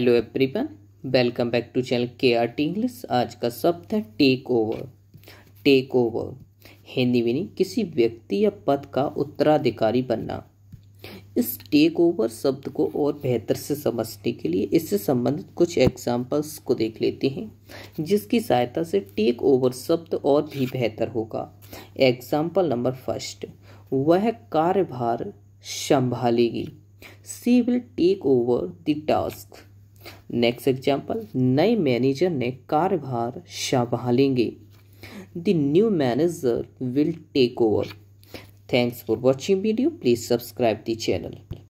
hello everyone welcome back to channel K R T English आज का शब्द है take over take over Hindi meaning किसी व्यक्ति या पद का उत्तराधिकारी बनना इस टेक ओवर शब्द को और बेहतर से समझने के लिए इससे संबंधित कुछ एग्जाम्पल्स को देख लेते हैं जिसकी सहायता से टेक ओवर शब्द और भी बेहतर होगा एग्जाम्पल नंबर फर्स्ट वह कार्यभार संभालेगी she will take over the task next example नए मैनेजर ने कार्यभार संभालेंगे the new manager will take over thanks for watching video please subscribe the channel